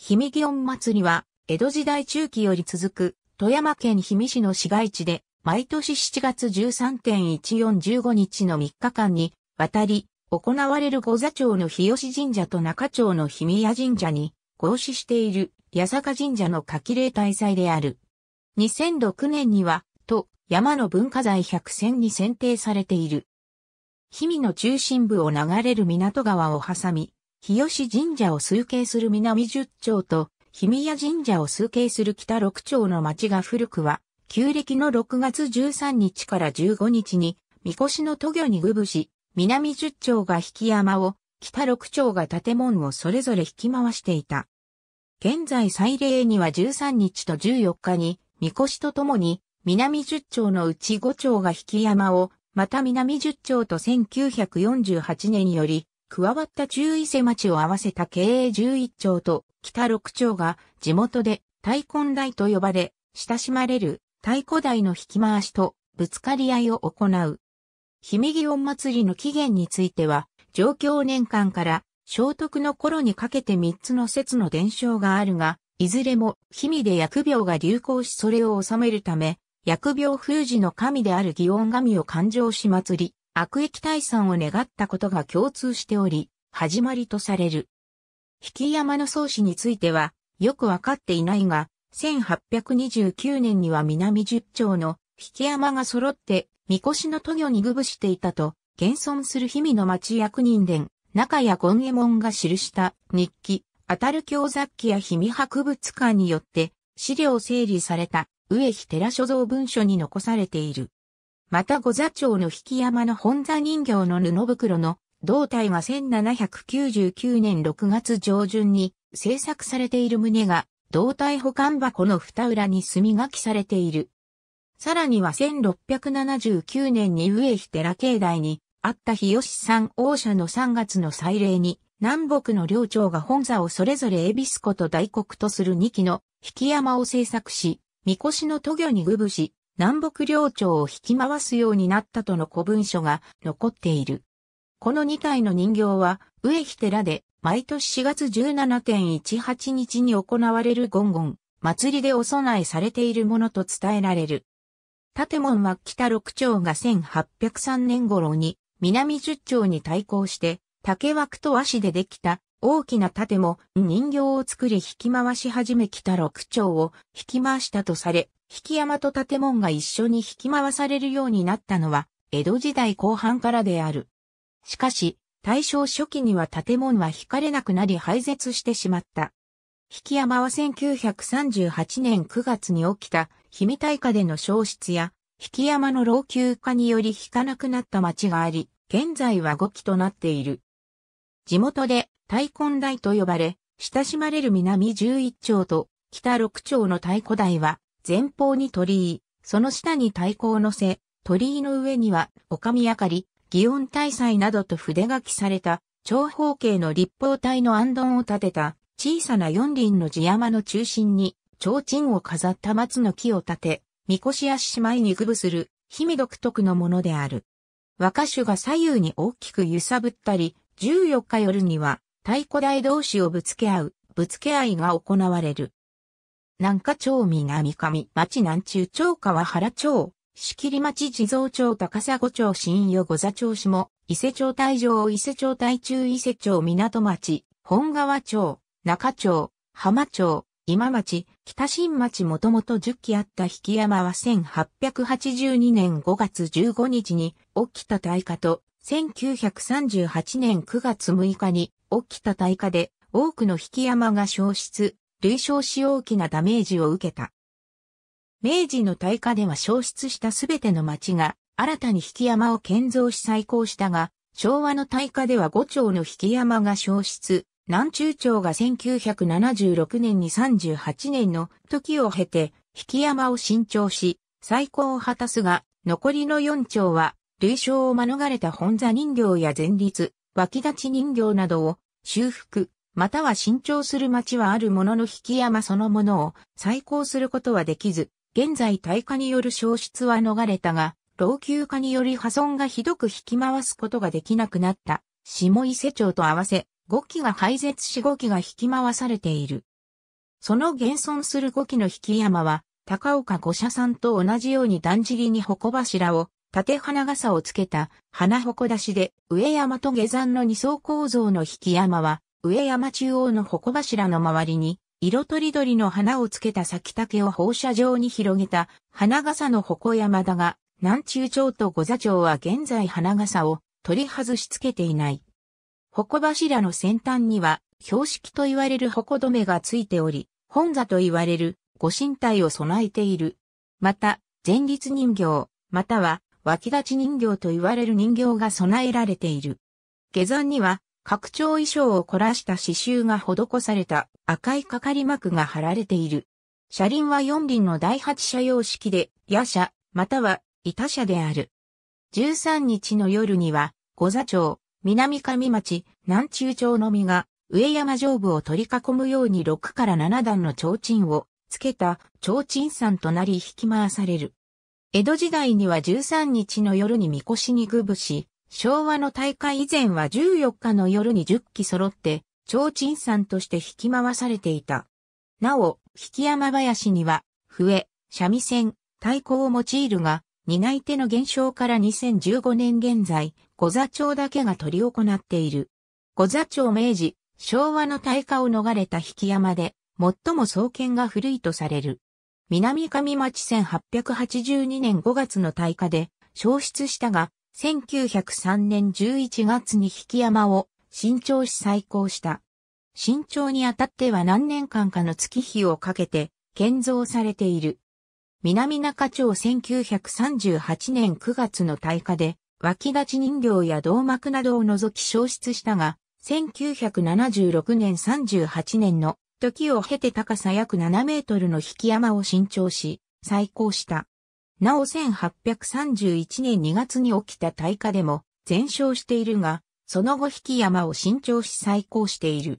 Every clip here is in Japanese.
氷見祇園祭は、江戸時代中期より続く、富山県氷見市の市街地で、毎年7月13.1415日の3日間に、渡り、行われる五座町の日吉神社と中町の氷見屋神社に、合祀している、八坂神社の夏季大祭である。2006年には、と、山の文化財百選に選定されている。氷見の中心部を流れる港川を挟み、日吉神社を崇敬する南十町と、日宮神社を崇敬する北六町の町が古くは、旧暦の6月13日から15日に、神輿の渡御に具ぶし、南十町が引き山を、北六町が建物をそれぞれ引き回していた。現在祭礼には13日と14日に、神輿とともに、南十町のうち五町が引き山を、また南十町と1948年より、加わった中伊勢町を合わせた経営11町と北6町が地元で太根台と呼ばれ、親しまれる太鼓台の引き回しとぶつかり合いを行う。姫祇園祭りの起源については、上京年間から聖徳の頃にかけて3つの説の伝承があるが、いずれも氷見で疫病が流行しそれを治めるため、疫病封じの神である祇園神を勘定し祭り、悪役退散を願ったことが共通しており、始まりとされる。引山の創始については、よくわかっていないが、1829年には南十町の引山が揃って、神輿の都御に具ぶしていたと、現存する氷見の町役人伝、中谷権右衛門が記した日記、当たる京雑記や氷見博物館によって、資料整理された、上日寺所蔵文書に残されている。また五座町の引山の本座人形の布袋の胴体が1799年6月上旬に制作されている旨が胴体保管箱の蓋裏に墨書きされている。さらには1679年に上日寺境内にあった日吉山王社の3月の祭礼に南北の領長が本座をそれぞれ恵比寿子と大黒とする2期の引山を制作し、神輿の渡御に具ぶし、南北領庁を引き回すようになったとの古文書が残っている。この2体の人形は、上日寺で、毎年4月17.18日に行われるゴンゴン、祭りでお供えされているものと伝えられる。建物は北六町が1803年頃に、南十町に対抗して、竹枠と和紙でできた大きな盾も人形を作り引き回し始めきた六丁を引き回したとされ、引き山と建物が一緒に引き回されるようになったのは、江戸時代後半からである。しかし、大正初期には建物は引かれなくなり廃絶してしまった。引き山は1938年9月に起きた、秘密。大火での消失や、引き山の老朽化により引かなくなった町があり、現在は5期となっている。地元で太根台と呼ばれ、親しまれる南11丁と北6丁の太鼓台は、前方に鳥居、その下に太鼓を乗せ、鳥居の上には、おかみあかり、祇園大祭などと筆書きされた、長方形の立方体の安頓を建てた、小さな四輪の地山の中心に、提灯を飾った松の木を建て、みこし足いに具ぶする、姫独特のものである。若手が左右に大きく揺さぶったり、14日夜には、太鼓台同士をぶつけ合う、ぶつけ合いが行われる。南下町南上町南中町川原町、仕切町地蔵町高砂町新余五座町下、伊勢町大城伊勢町大中伊勢町港町、本川町、中町、浜町、今町、北新町もともと10基あった引山は1882年5月15日に起きた大火と1938年9月6日に起きた大火で多くの引山が消失、類焼し大きなダメージを受けた。明治の大火では消失したすべての町が新たに引山を建造し再興したが、昭和の大火では5町の引山が消失、南中町が1976年に38年の時を経て、引山を新調し、再興を果たすが、残りの4町は、類焼を免れた本座人形や前立、き立ち人形などを修復、または新調する町はあるものの引き山そのものを再興することはできず、現在大火による消失は逃れたが、老朽化により破損がひどく引き回すことができなくなった。下伊勢町と合わせ、5機が廃絶し5機が引き回されている。その現存する5機の引き山は、高岡五社さんと同じように断じりに鉾柱を縦花傘をつけた花鉾出しで上山と下山の二層構造の引き山は上山中央の鉾柱の周りに色とりどりの花をつけた咲竹を放射状に広げた花傘の鉾山だが南中町と御座町は現在花傘を取り外しつけていない。鉾柱の先端には標識と言われる鉾止めがついており、本座と言われる御神体を備えている。また、前立人形、または湧き立ち人形と言われる人形が備えられている。下山には、拡張衣装を凝らした刺繍が施された赤いかかり幕が貼られている。車輪は四輪の第八車用式で、夜車、または板車である。13日の夜には、五座町、南上町、南中町のみが、上山上部を取り囲むように6から7段の提灯を、つけた提灯山となり引き回される。江戸時代には13日の夜にみこしにぐぶし、昭和の大会以前は14日の夜に10機揃って、鎮さんとして引き回されていた。なお、引山林には、笛、三味線、太鼓を用いるが、担い手の減少から2015年現在、小座町だけが取り行っている。小座町明治、昭和の大会を逃れた引山で、最も創建が古いとされる。南上町1882年5月の大火で消失したが、1903年11月に引山を新調し再興した。新調にあたっては何年間かの月日をかけて建造されている。南中町1938年9月の大火で、脇立ち人形や銅膜などを除き消失したが、1976年38年の時を経て高さ約7メートルの引き山を新調し、再興した。なお1831年2月に起きた大火でも全焼しているが、その後引き山を新調し再興している。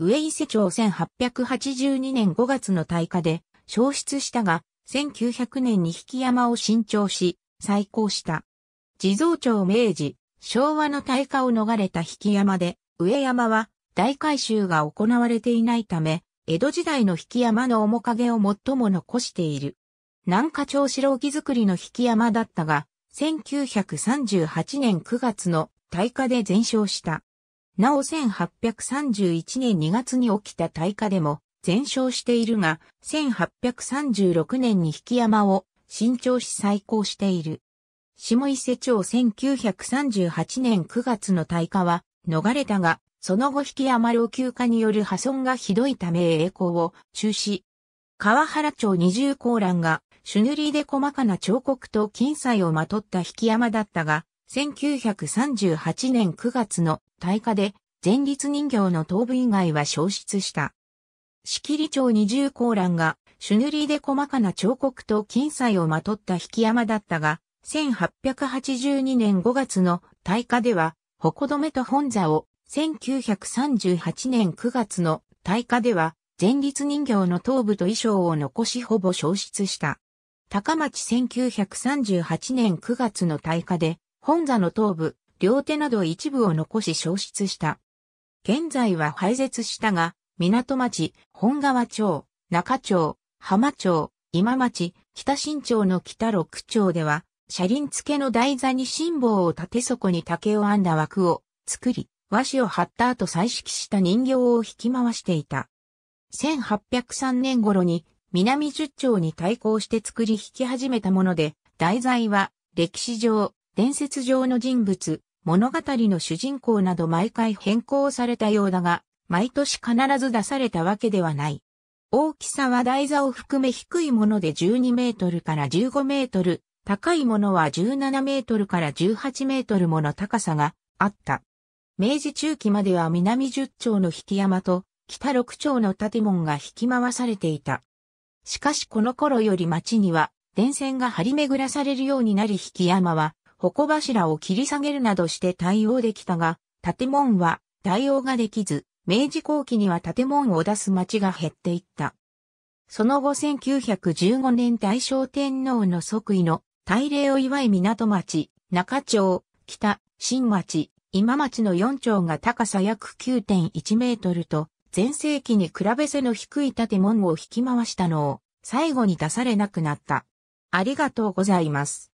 上伊勢町1882年5月の大火で消失したが、1900年に引き山を新調し、再興した。地蔵町明治、昭和の大火を逃れた引き山で、上山は大改修が行われていないため、江戸時代の引山の面影を最も残している。南下町白木造りの引山だったが、1938年9月の大火で全焼した。なお1831年2月に起きた大火でも全焼しているが、1836年に引山を新調し再興している。下伊勢町1938年9月の大火は逃れたが、その後引山老朽化による破損がひどいため栄光を中止。川原町二重高欄が朱塗りで細かな彫刻と金彩をまとった引山だったが、1938年9月の大火で前立人形の頭部以外は消失した。仕切町二重高欄が朱塗りで細かな彫刻と金彩をまとった引山だったが、1882年5月の大火では、鉾止めと本座を1938年9月の大火では、前立人形の頭部と衣装を残しほぼ消失した。高町1938年9月の大火で、本座の頭部、両手など一部を残し消失した。現在は廃絶したが、港町、本川町、中町、浜町、今町、北新町の北六町では、車輪付けの台座に辛抱を立てに竹を編んだ枠を作り、和紙を貼った後彩色した人形を引き回していた。1803年頃に南十町に対抗して作り引き始めたもので、題材は歴史上、伝説上の人物、物語の主人公など毎回変更されたようだが、毎年必ず出されたわけではない。大きさは台座を含め低いもので12メートルから15メートル、高いものは17メートルから18メートルもの高さがあった。明治中期までは南十丁の引山と北六丁の建物が引き回されていた。しかしこの頃より町には電線が張り巡らされるようになり引山は鉾柱を切り下げるなどして対応できたが、建物は対応ができず、明治後期には建物を出す町が減っていった。その後1915年大正天皇の即位の大礼を祝い港町、中町、北、新町、今町の4丁が高さ約9.1メートルと、前世紀に比べ背の低い建物を引き回したのを、最後に出されなくなった。ありがとうございます。